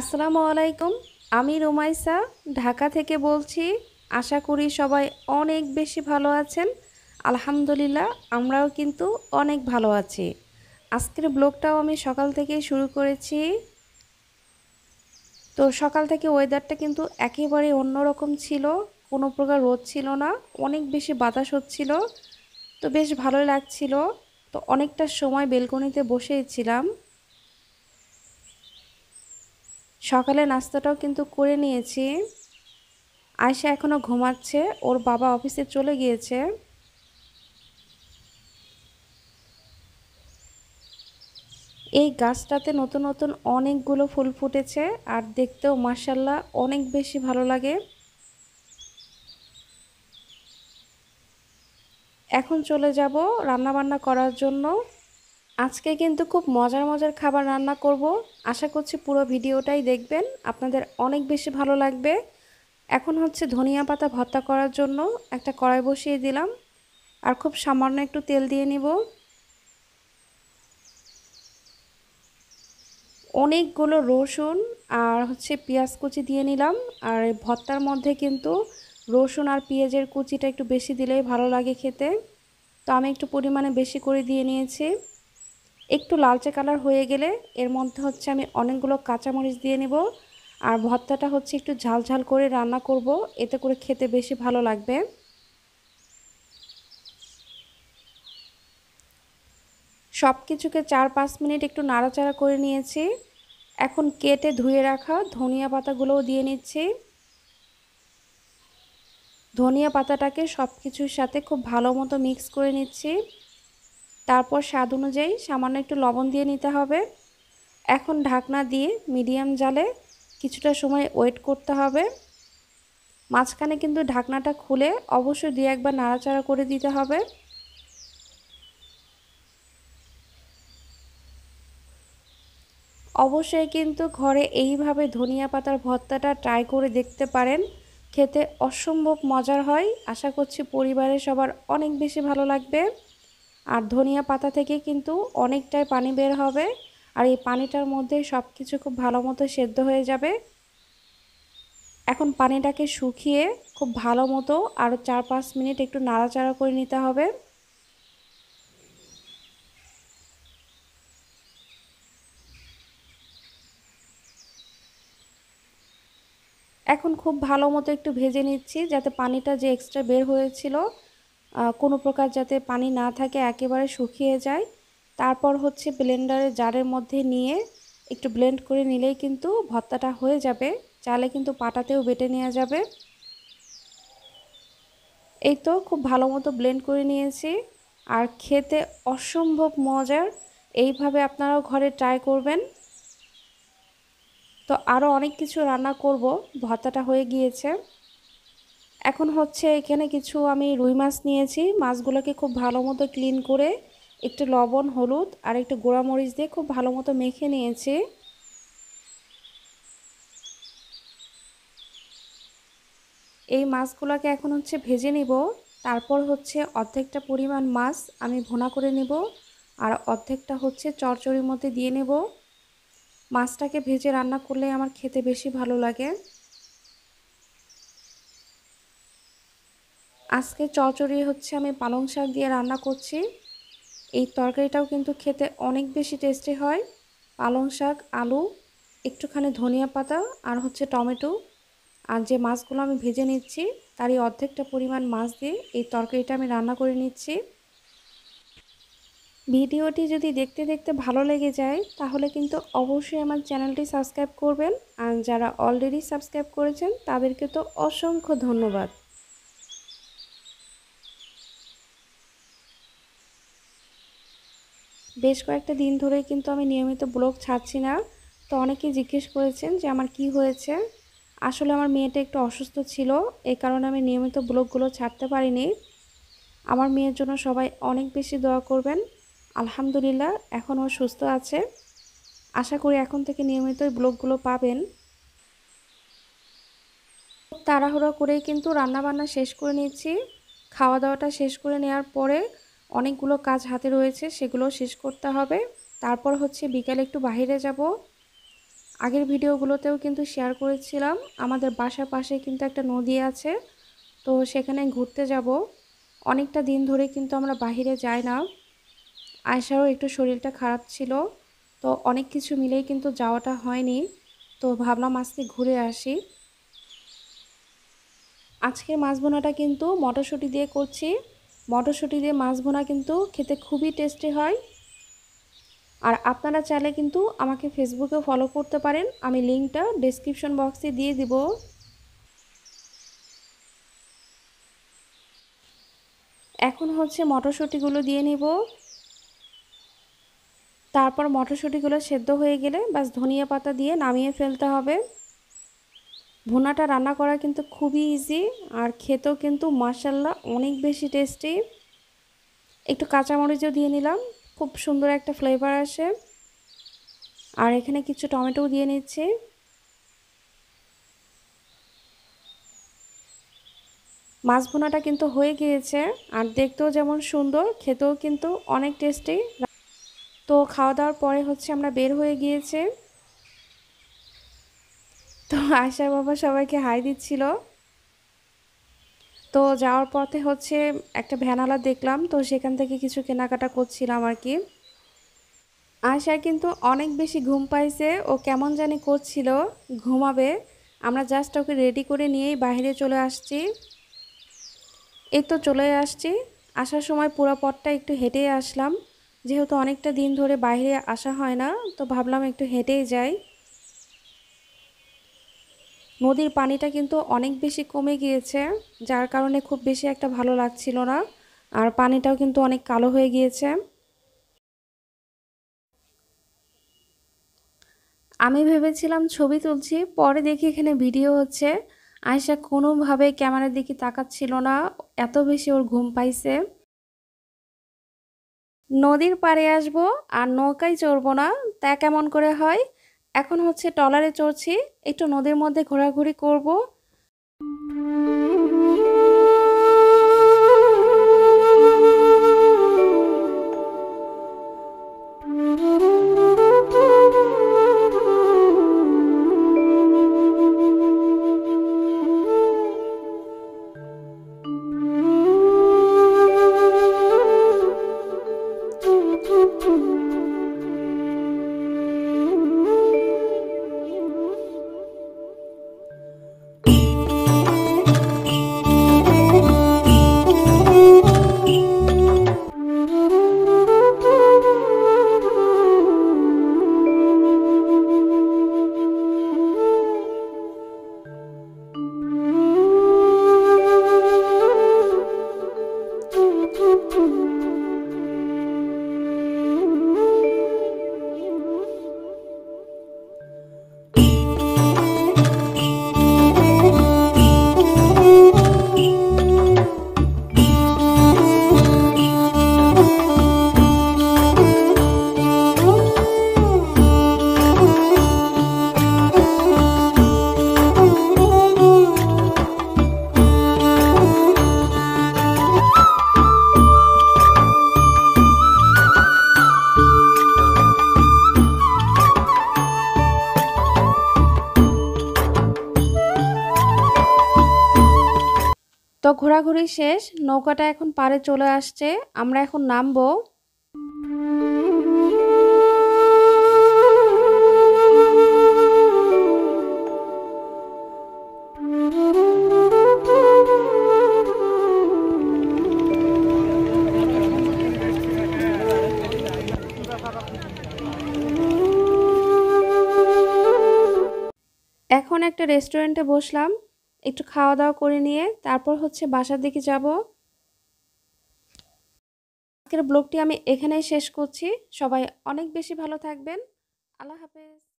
আসসালামু আলাইকুম আমি রুমাইসা ঢাকা থেকে বলছি আশা করি সবাই অনেক বেশি ভালো আছেন আলহামদুলিল্লাহ আমরাও কিন্তু অনেক ভালো আছি আজকের ব্লগটাও আমি সকাল থেকে শুরু করেছি তো সকাল থেকে ওয়েদারটা কিন্তু একেবারে অন্যরকম ছিল কোনো প্রকার রোদ ছিল না অনেক বেশি বাতাস হচ্ছিল তো বেশ ভালো লাগছিল তো অনেকটা সময় বেলকনিতে বসেছিলাম সকালে নাস্তাটাও কিন্তু করে নিয়েছি আয়সা এখনও ঘুমাচ্ছে ওর বাবা অফিসে চলে গিয়েছে এই গাছটাতে নতুন নতুন অনেকগুলো ফুল ফুটেছে আর দেখতেও মার্শাল্লাহ অনেক বেশি ভালো লাগে এখন চলে যাব রান্নাবান্না করার জন্য আজকে কিন্তু খুব মজার মজার খাবার রান্না করব আশা করছি পুরো ভিডিওটাই দেখবেন আপনাদের অনেক বেশি ভালো লাগবে এখন হচ্ছে ধনিয়া পাতা ভর্তা করার জন্য একটা কড়াই বসিয়ে দিলাম আর খুব সামান্য একটু তেল দিয়ে নিব অনেকগুলো রসুন আর হচ্ছে পেঁয়াজ কুচি দিয়ে নিলাম আর ভর্তার মধ্যে কিন্তু রসুন আর পেঁয়াজের কুচিটা একটু বেশি দিলেই ভালো লাগে খেতে তো আমি একটু পরিমাণে বেশি করে দিয়ে নিয়েছি একটু লালচে কালার হয়ে গেলে এর মধ্যে হচ্ছে আমি অনেকগুলো কাঁচামরিচ দিয়ে নেব আর ভর্তাটা হচ্ছে একটু ঝাল ঝাল করে রান্না করব এতে করে খেতে বেশি ভালো লাগবে সব কিছুকে চার পাঁচ মিনিট একটু নাড়াচাড়া করে নিয়েছি এখন কেটে ধুয়ে রাখা ধনিয়া পাতাগুলোও দিয়ে নিচ্ছি ধনিয়া পাতাটাকে সব কিছুর সাথে খুব ভালো মতো মিক্স করে নিচ্ছি তারপর স্বাদ অনুযায়ী সামান্য একটু লবণ দিয়ে নিতে হবে এখন ঢাকনা দিয়ে মিডিয়াম জালে কিছুটা সময় ওয়েট করতে হবে মাঝখানে কিন্তু ঢাকনাটা খুলে অবশ্যই দিয়ে একবার নাড়াচাড়া করে দিতে হবে অবশ্যই কিন্তু ঘরে এইভাবে ধনিয়া পাতার ভর্তাটা ট্রাই করে দেখতে পারেন খেতে অসম্ভব মজার হয় আশা করছি পরিবারের সবার অনেক বেশি ভালো লাগবে আর ধনিয়া পাতা থেকে কিন্তু অনেকটাই পানি বের হবে আর এই পানিটার মধ্যে সব কিছু খুব ভালো মতো সেদ্ধ হয়ে যাবে এখন পানিটাকে শুকিয়ে খুব ভালো মতো আরও চার পাঁচ মিনিট একটু নাড়াচাড়া করে নিতে হবে এখন খুব ভালো মতো একটু ভেজে নিচ্ছি যাতে পানিটা যে এক্সট্রা বের হয়েছিল কোনো প্রকার যাতে পানি না থাকে একেবারে শুকিয়ে যায় তারপর হচ্ছে ব্লেন্ডারে জারের মধ্যে নিয়ে একটু ব্লেন্ড করে নিলেই কিন্তু ভর্তাটা হয়ে যাবে চালে কিন্তু পাটাতেও বেটে নেওয়া যাবে এই তো খুব ভালো মতো ব্লেন্ড করে নিয়েছি আর খেতে অসম্ভব মজার এইভাবে আপনারাও ঘরে ট্রাই করবেন তো আরও অনেক কিছু রান্না করব ভর্তাটা হয়ে গিয়েছে এখন হচ্ছে এখানে কিছু আমি রুই মাছ নিয়েছি মাছগুলোকে খুব ভালো মতো ক্লিন করে একটু লবণ হলুদ আর একটু মরিচ দিয়ে খুব ভালো মতো মেখে নিয়েছি এই মাছগুলোকে এখন হচ্ছে ভেজে নিব তারপর হচ্ছে অর্ধেকটা পরিমাণ মাছ আমি ভোনা করে নেব আর অর্ধেকটা হচ্ছে চরচড়ির মধ্যে দিয়ে নেব মাছটাকে ভেজে রান্না করলে আমার খেতে বেশি ভালো লাগে আজকে চচড়ি হচ্ছে আমি পালং শাক দিয়ে রান্না করছি এই তরকারিটাও কিন্তু খেতে অনেক বেশি টেস্টি হয় পালং শাক আলু একটুখানি ধনিয়া পাতা আর হচ্ছে টমেটো আর যে মাছগুলো আমি ভেজে নিচ্ছি তারই অর্ধেকটা পরিমাণ মাছ দিয়ে এই তরকারিটা আমি রান্না করে নিচ্ছি ভিডিওটি যদি দেখতে দেখতে ভালো লেগে যায় তাহলে কিন্তু অবশ্যই আমার চ্যানেলটি সাবস্ক্রাইব করবেন আর যারা অলরেডি সাবস্ক্রাইব করেছেন তাদেরকে তো অসংখ্য ধন্যবাদ বেশ কয়েকটা দিন ধরেই কিন্তু আমি নিয়মিত ব্লগ ছাড়ছি না তো অনেকেই জিজ্ঞেস করেছেন যে আমার কি হয়েছে আসলে আমার মেয়েটা একটু অসুস্থ ছিল এই কারণে আমি নিয়মিত ব্লগগুলো ছাড়তে পারিনি আমার মেয়ের জন্য সবাই অনেক বেশি দোয়া করবেন আলহামদুলিল্লাহ এখন ও সুস্থ আছে আশা করি এখন থেকে নিয়মিতই ব্লগগুলো পাবেন তাড়াহুড়ো করেই কিন্তু রান্নাবান্না শেষ করে নিচ্ছি খাওয়া দাওয়াটা শেষ করে নেওয়ার পরে অনেকগুলো কাজ হাতে রয়েছে সেগুলো শেষ করতে হবে তারপর হচ্ছে বিকালে একটু বাহিরে যাব আগের ভিডিওগুলোতেও কিন্তু শেয়ার করেছিলাম আমাদের বাসার পাশে কিন্তু একটা নদী আছে তো সেখানে ঘুরতে যাব অনেকটা দিন ধরে কিন্তু আমরা বাহিরে যাই না আয়সারও একটু শরীরটা খারাপ ছিল তো অনেক কিছু মিলেই কিন্তু যাওয়াটা হয়নি তো ভাবলাম আজকে ঘুরে আসি আজকের মাছ বোনাটা কিন্তু মটরশুঁটি দিয়ে করছি মটরশুঁটি দিয়ে মাছ ভোনা কিন্তু খেতে খুবই টেস্টি হয় আর আপনারা চাইলে কিন্তু আমাকে ফেসবুকে ফলো করতে পারেন আমি লিঙ্কটা ডিসক্রিপশন বক্সে দিয়ে দিব এখন হচ্ছে মটরশুঁটিগুলো দিয়ে নিব তারপর মটরশুঁটিগুলো সেদ্ধ হয়ে গেলে বাস ধনিয়া পাতা দিয়ে নামিয়ে ফেলতে হবে ভুনাটা রান্না করা কিন্তু খুবই ইজি আর খেতেও কিন্তু মার্শাল্লাহ অনেক বেশি টেস্টি একটু কাঁচামরিচও দিয়ে নিলাম খুব সুন্দর একটা ফ্লেভার আসে আর এখানে কিছু টমেটোও দিয়ে নিচ্ছি মাছ ভুনাটা কিন্তু হয়ে গিয়েছে আর দেখতেও যেমন সুন্দর খেতেও কিন্তু অনেক টেস্টি তো খাওয়া দাওয়ার পরে হচ্ছে আমরা বের হয়ে গিয়েছে তো আশা বাবা সবাইকে হাই দিচ্ছিল তো যাওয়ার পথে হচ্ছে একটা ভ্যানালা দেখলাম তো সেখান থেকে কিছু কেনাকাটা করছিলাম আর কি আশা কিন্তু অনেক বেশি ঘুম পাইছে ও কেমন জানি করছিল ঘুমাবে আমরা জাস্ট ওকে রেডি করে নিয়েই বাইরে চলে আসছি এই তো চলে আসছি আসার সময় পুরো পথটা একটু হেঁটেই আসলাম যেহেতু অনেকটা দিন ধরে বাইরে আসা হয় না তো ভাবলাম একটু হেঁটেই যাই নদীর পানিটা কিন্তু অনেক বেশি কমে গিয়েছে যার কারণে খুব বেশি একটা ভালো লাগছিল না আর পানিটাও কিন্তু অনেক কালো হয়ে গিয়েছে আমি ভেবেছিলাম ছবি তুলছি পরে দেখি এখানে ভিডিও হচ্ছে আয়সা কোনোভাবে ক্যামেরার দিকে তাকাচ্ছিল না এত বেশি ওর ঘুম পাইছে নদীর পাড়ে আসব আর নৌকায় চড়বো না তা কেমন করে হয় এখন হচ্ছে টলারে চড়ছি একটু নদীর মধ্যে ঘোরাঘুরি করবো ঘোরাঘুরি শেষ নৌকাটা এখন পারে চলে আসছে আমরা এখন নামবো এখন একটা রেস্টুরেন্টে বসলাম একটু খাওয়া দাওয়া করে নিয়ে তারপর হচ্ছে বাসার দিকে যাব আজকের ব্লগটি আমি এখানেই শেষ করছি সবাই অনেক বেশি ভালো থাকবেন আল্লাহ হাফেজ